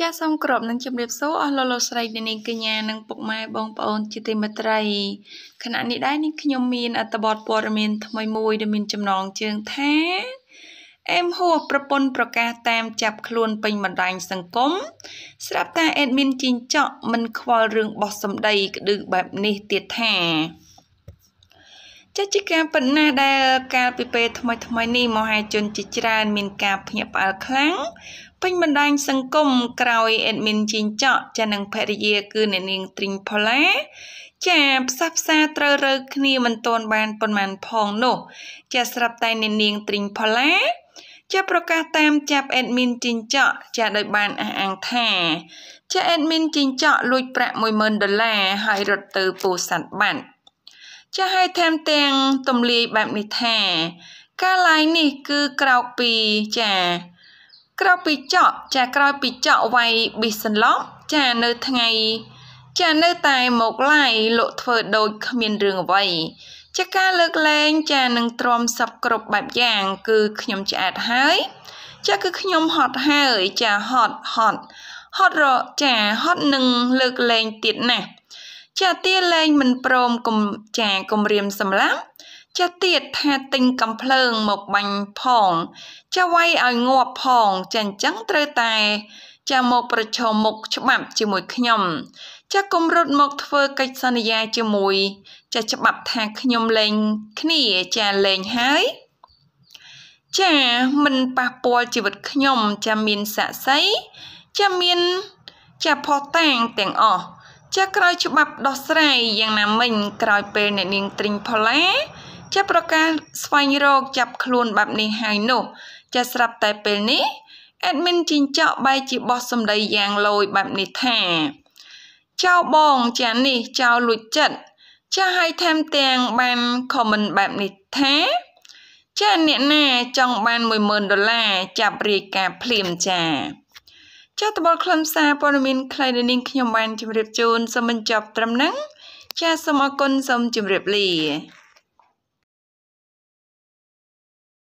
ចាសសូមគោរពនឹងជម្រាបសួរអស់លោកលោកស្រីអ្នកនាងកញ្ញានិងពុកម៉ែបងប្អូនជាទីមេត្រីខណៈនេះដែរនេះខ្ញុំមានអត្ថបទព័ត៌មាន ថ្មីមួយដែលមានចំណងជើងថាអែមហួរប្រពន្ធប្រកាសតាមចាប់ខ្លួនពេញបណ្ដាញសង្គមស្រាប់តែអេដមីនជីងចក់មិនខ្វល់រឿងបោះសម្ដី ក្តឹកបែបនេះទៀតថាចាជាការពិតណាស់ដែលកាលពីពេលថ្មីថ្មីនេះមហាជនជាច្រើន មានការភ្ញាក់ផ្អើលខ្លាំងពេញបណ្ដាញសង្គមក្រោយ admin ជីងចក់ចានឹងភរិយាគឺអ្នកនាងទ្រីងផូឡាចាផ្សះផ្សាត្រូវរើគ្នាមិនទាន់បានប៉ុន្មានផងនោះចាស្រាប់តែអ្នកនាងទ្រីងផូឡាចាប្រកាសតាមចាប់ admin ជីងចក់ចាដោយបានអះអាងថាចា admin ជីងចក់លួចប្រាក់10000ដុល្លារហើយរត់ទៅពោធិ៍សាត់បាត់ចាហើយថែមទាំងទម្លាយបែបនេះថាការឡាយនេះគឺក្រោកពីចាក្រោកពីចកចាក្រោយពីចកវាយប៊ីសន្លប់ចានៅថ្ងៃចានៅតែមកឡាយលោកធ្វើដូចគ្មានរឿងអ្វីចាការលើកលែងចានឹងទ្រាំសັບគ្រប់បែបយ៉ាងគឺខ្ញុំឆ្អាតហើយចាគឺខ្ញុំហត់ហើយចាហត់ហត់ហត់រចាហត់នឹងលើកលែងទៀតណាស់ចាទាលែងមិនព្រមគំចាគំរាមសម្លាប់ចាទៀតថាទិញកំភ្លើងមកបាញ់ផង ចាវាយឲ្យងាប់ផងចាអញ្ចឹងត្រូវតែ ចាមកប្រឈមមុខច្បាប់ជាមួយខ្ញុំ ចាគំរត់មកធ្វើកិច្ចសន្យាជាមួយចាច្បាប់ថាខ្ញុំលែងគ្នាចាលែងហើយ ចាមិនប៉ះពាល់ជីវិតខ្ញុំចាមានស័ក្តិសិទ្ធិចាមានចាផោះតាងទាំងអស់ចាក្រោយច្បាប់ដោះស្រាយយ៉ាងណាមិញក្រោយពេលអ្នកនាងទ្រីងផល្លាចាប្រកាសស្វែងរកចាប់ខ្លួនបែបនេះហើយនោះចាស្រាប់តែពេលនេះអេដមីនជីងចក់បែជាបោះសម្ដីយ៉ាងលយបែបនេះថាចៅបងចានេះចៅលួចចិត្តចាហើយថែមទាំងបានខមមិនបែបនេះថាចាអ្នកណាចង់បាន10000ដុល្លារចាប់រាយការភ្លាមចាចាតបលខ្លឹមសារព័ត៌មានខ្លីនៅនាងខ្ញុំបានជម្រាបជូនសូមបញ្ចប់ត្រឹមហ្នឹង ចាសសូមអរគុណសូមជម្រាបលា